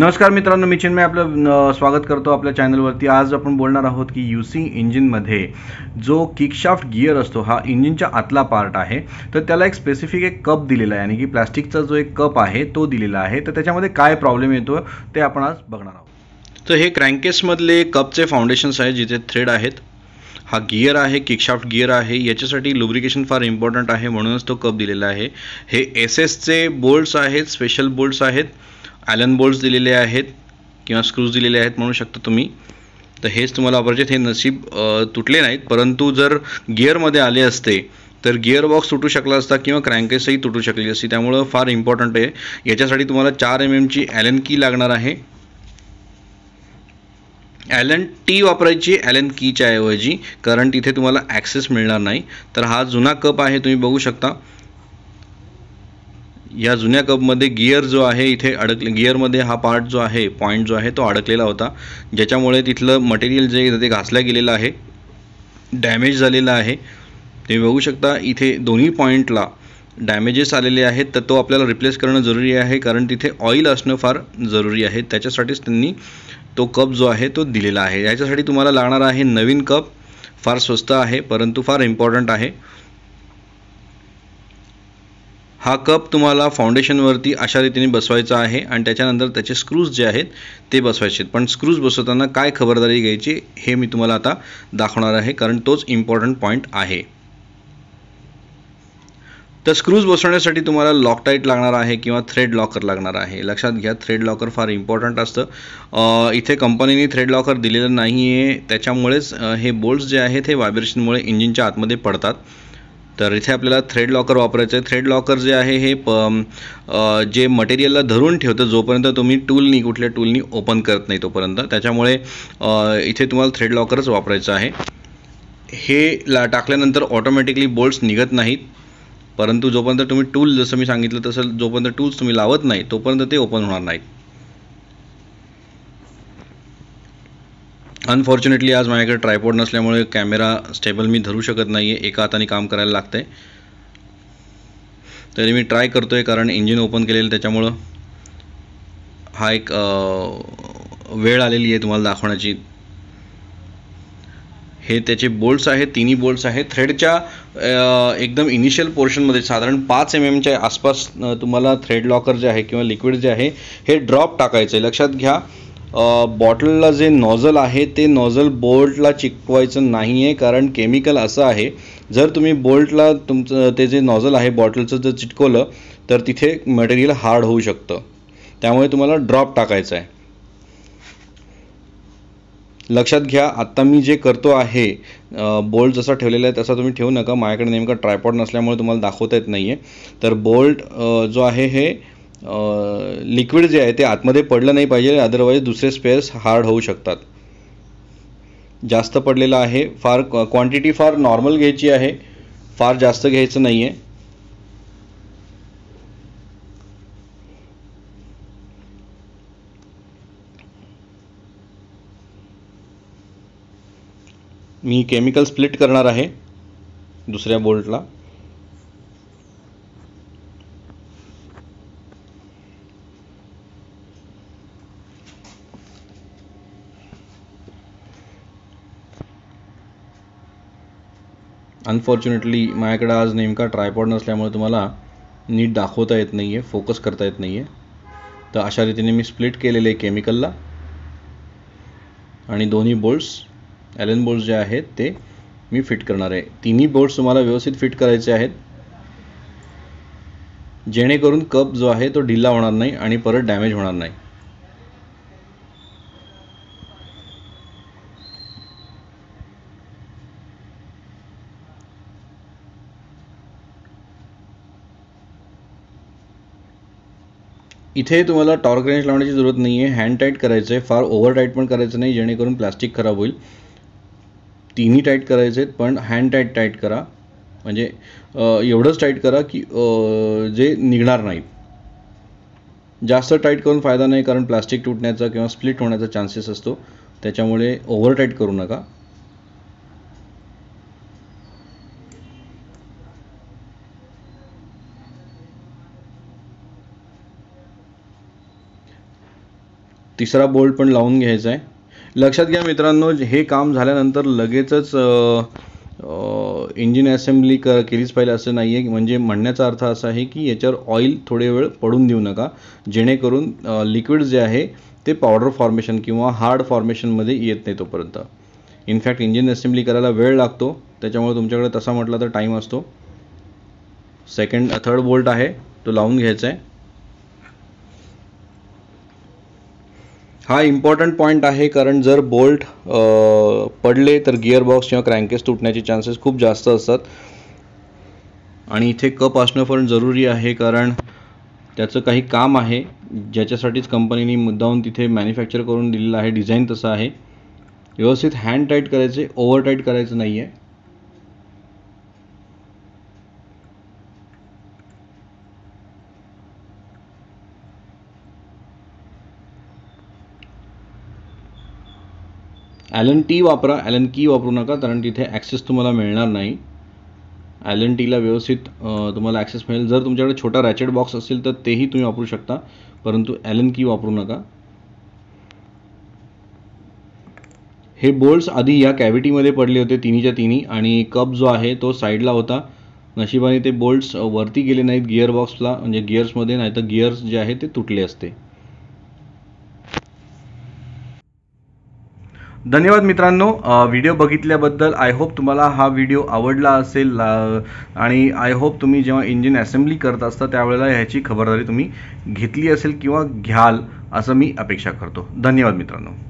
नमस्कार मित्रांनो मी चिन्मय आपलं स्वागत करतो आपल्या चॅनलवरती आज आपण बोलणार आहोत की यू सी इंजिनमध्ये जो किकशाफ्ट गिअर असतो हा इंजिनच्या आतला पार्ट आहे तर त्याला एक स्पेसिफिक एक कप दिलेला आहे आणि की प्लास्टिकचा जो एक कप आहे तो दिलेला आहे तर त्याच्यामध्ये काय प्रॉब्लेम येतो ते आपण आज बघणार आहोत तर हे क्रँकेसमधले कपचे फाउंडेशन्स आहेत जिथे थ्रेड आहेत हा गिअर आहे किकशाफ्ट गिअर आहे याच्यासाठी लुब्रिकेशन फार इम्पॉर्टंट आहे म्हणूनच तो कप दिलेला आहे हे एस एसचे बोल्ट्स आहेत स्पेशल बोल्ट्स आहेत ॲलन बोल्ट्स दिलेले आहेत किंवा स्क्रूज दिलेले आहेत म्हणू शकता तुम्ही तर हेच तुम्हाला वापरायचे हे नशीब तुटले नाहीत परंतु जर गिअरमध्ये आले असते तर गिअर बॉक्स तुटू शकला असता किंवा क्रँकेसही तुटू शकली असती त्यामुळं फार इम्पॉर्टंट आहे याच्यासाठी तुम्हाला चार एम एमची ॲलन की लागणार आहे ॲलन टी वापरायची ॲलन कीच्या ऐवजी कारण तिथे तुम्हाला ॲक्सेस मिळणार नाही तर हा जुना कप आहे तुम्ही बघू शकता या जुन्या कपमध्ये गिअर जो आहे इथे अडक गिअरमध्ये हा पार्ट जो आहे पॉईंट जो आहे तो अडकलेला होता ज्याच्यामुळे तिथलं मटेरियल जे ते घासलं गेलेलं आहे डॅमेज झालेलं आहे तुम्ही बघू शकता इथे दोन्ही पॉईंटला डॅमेजेस आलेले आहेत तर तो आपल्याला रिप्लेस करणं जरुरी आहे कारण तिथे ऑइल असणं फार जरुरी आहे त्याच्यासाठीच त्यांनी तो कप जो आहे तो दिलेला आहे याच्यासाठी तुम्हाला लागणार आहे नवीन कप फार स्वस्त आहे परंतु फार इम्पॉर्टंट आहे हा कप तुम्हाला फाउंडेशनवरती अशा रीतीने बसवायचा आहे आणि त्याच्यानंतर त्याचे स्क्रूज जे आहेत ते बसवायचे आहेत पण स्क्रूज बसवताना काय खबरदारी घ्यायची हे मी तुम्हाला आता दाखवणार आहे कारण तोच इम्पॉर्टंट पॉईंट आहे तर स्क्रूज बसवण्यासाठी तुम्हाला लॉकटाईट लागणार आहे किंवा थ्रेड लॉकर लागणार आहे लक्षात घ्या थ्रेड लॉकर फार इम्पॉर्टंट असतं इथे कंपनीने थ्रेड लॉकर दिलेलं नाही आहे त्याच्यामुळेच हे बोल्ट्स जे आहेत हे व्हायब्रेशनमुळे इंजिनच्या आतमध्ये पडतात तर इथे आपल्याला थ्रेड लॉकर वापरायचं आहे थ्रेड लॉकर जे आहे हे प जे मटेरियलला धरून ठेवतं जोपर्यंत तुम्ही टूलनी कुठल्या टूलनी ओपन करत नाही तोपर्यंत त्याच्यामुळे इथे तुम्हाला थ्रेड लॉकरच वापरायचं आहे हे ला टाकल्यानंतर ऑटोमॅटिकली बोल्ट्स निघत नाहीत परंतु जोपर्यंत तुम्ही टूल जसं मी सांगितलं तसं जोपर्यंत टूल्स तुम्ही लावत नाही तोपर्यंत ते ओपन होणार नाहीत अनफॉर्च्युनेटली आज माझ्याकडे ट्रायपॉड नसल्यामुळे कॅमेरा स्टेबल मी धरू शकत नाही आहे एका हाताने काम करायला लागतं आहे तरी मी ट्राय करतो आहे कारण इंजिन ओपन केलेलं त्याच्यामुळं हा एक वेळ आलेली आहे तुम्हाला दाखवण्याची हे त्याचे बोल्ट्स आहेत तिन्ही बोल्ट्स आहेत थ्रेडच्या एकदम इनिशियल पोर्शनमध्ये साधारण पाच एम एमच्या आसपास तुम्हाला थ्रेड लॉकर जे आहे किंवा लिक्विड जे आहे हे ड्रॉप टाकायचं आहे लक्षात घ्या बॉटलला जे नॉझल आहे ते नॉझल बोल्टला चिकवायचं नाही आहे कारण केमिकल असं आहे जर तुम्ही बोल्टला तुमचं ते जे नॉझल आहे बॉटलचं जर चिटकवलं तर तिथे मटेरियल हार्ड होऊ शकतं त्यामुळे तुम्हाला ड्रॉप टाकायचा आहे लक्षात घ्या आत्ता मी जे करतो आहे बोल्ट जसा ठेवलेला आहे तसा तुम्ही ठेवू नका माझ्याकडे नेमका ट्रायपॉड नसल्यामुळे तुम्हाला दाखवता येत नाही आहे तर बोल्ट जो आहे हे लिक्विड जे आहे ते आतमध्ये पडलं नाही पाहिजे अदरवाईज दुसरे स्पेअर्स हार्ड होऊ शकतात जास्त पडलेलं आहे फार क्वांटिटी फार नॉर्मल घ्यायची आहे फार जास्त घ्यायचं नाही आहे मी केमिकल स्प्लिट करणार आहे दुसऱ्या बोल्टला अनफॉर्च्युनेटली माझ्याकडे आज नेमका ट्रायपॉड नसल्यामुळे तुम्हाला नीट दाखवता येत नाही आहे फोकस करता येत नाही आहे तर अशा रीतीने मी स्प्लिट केलेले आहे केमिकलला आणि दोन्ही बोल्ट्स ॲलन बोल्ट्स जे आहेत ते मी फिट करणार आहे तिन्ही बोल्ट्स तुम्हाला व्यवस्थित फिट करायचे आहेत जेणेकरून कप जो आहे तो ढिल्ला होणार नाही आणि परत डॅमेज होणार नाही इथे तुम्हाला टॉर्क रेंज लावण्याची जरूरत नाही आहे हँड टाईट करायचं आहे फार ओव्हर टाईट पण करायचं नाही जेणेकरून प्लास्टिक खराब होईल तिन्ही टाईट करायचे आहेत पण हँड टाईट टाईट करा म्हणजे एवढंच टाईट करा की जे निघणार नाही जास्त टाईट करून फायदा नाही कारण प्लास्टिक तुटण्याचा किंवा स्प्लिट होण्याचा चान्सेस असतो त्याच्यामुळे ओव्हर टाईट करू नका तिसरा बोल्ट पण लावून घ्यायचा आहे लक्षात घ्या मित्रांनो हे काम झाल्यानंतर लगेचच इंजिन असेंब्ली कर केलीच पाहिजे असं नाही आहे म्हणजे म्हणण्याचा अर्थ असा आहे की याच्यावर ऑइल थोडे वेळ पडून देऊ नका जेणेकरून लिक्विड जे आहे ते पावडर फॉर्मेशन किंवा हार्ड फॉर्मेशनमध्ये येत नाही तोपर्यंत इनफॅक्ट इंजिन असेंब्ली करायला वेळ लागतो त्याच्यामुळे तुमच्याकडे तसा म्हटला तर टाईम असतो सेकंड थर्ड बोल्ट आहे तो लावून घ्यायचा आहे हा इम्पॉर्टंट पॉईंट आहे कारण जर बोल्ट पडले तर गिअरबॉक्स किंवा क्रँकेस तुटण्याचे चान्सेस खूप जास्त असतात आणि इथे कप असणं पण जरुरी आहे कारण त्याचं काही काम आहे ज्याच्यासाठीच कंपनीने मुद्दाहून तिथे मॅन्युफॅक्चर करून दिलेलं आहे डिझाईन तसं आहे व्यवस्थित हँड टाईट करायचे ओव्हर टाईट करायचं नाही आहे ॲलन टी वापरा ॲलन की वापरू नका कारण तिथे ॲक्सेस तुम्हाला मिळणार नाही ॲलन टीला व्यवस्थित तुम्हाला ॲक्सेस मिळेल जर तुमच्याकडे छोटा रॅचेट बॉक्स असेल तर तेही तुम्ही वापरू शकता परंतु ॲलन की वापरू नका हे बोल्ट्स आधी या कॅव्हिटीमध्ये पडले होते तिन्हीच्या तिन्ही आणि कप जो आहे तो साईडला होता नशिबाने ते बोल्ट्स वरती गेले नाहीत बॉक्सला म्हणजे गिअर्समध्ये नाही तर गियर्स जे आहे ते तुटले असते धन्यवाद मित्रांनो व्हिडिओ बघितल्याबद्दल आय होप तुम्हाला हा व्हिडिओ आवडला असेल आणि आय होप तुम्ही जेव्हा इंजिन असेंब्ली करत असता त्यावेळेला ह्याची खबरदारी तुम्ही घेतली असेल किंवा घ्याल असं मी अपेक्षा करतो धन्यवाद मित्रांनो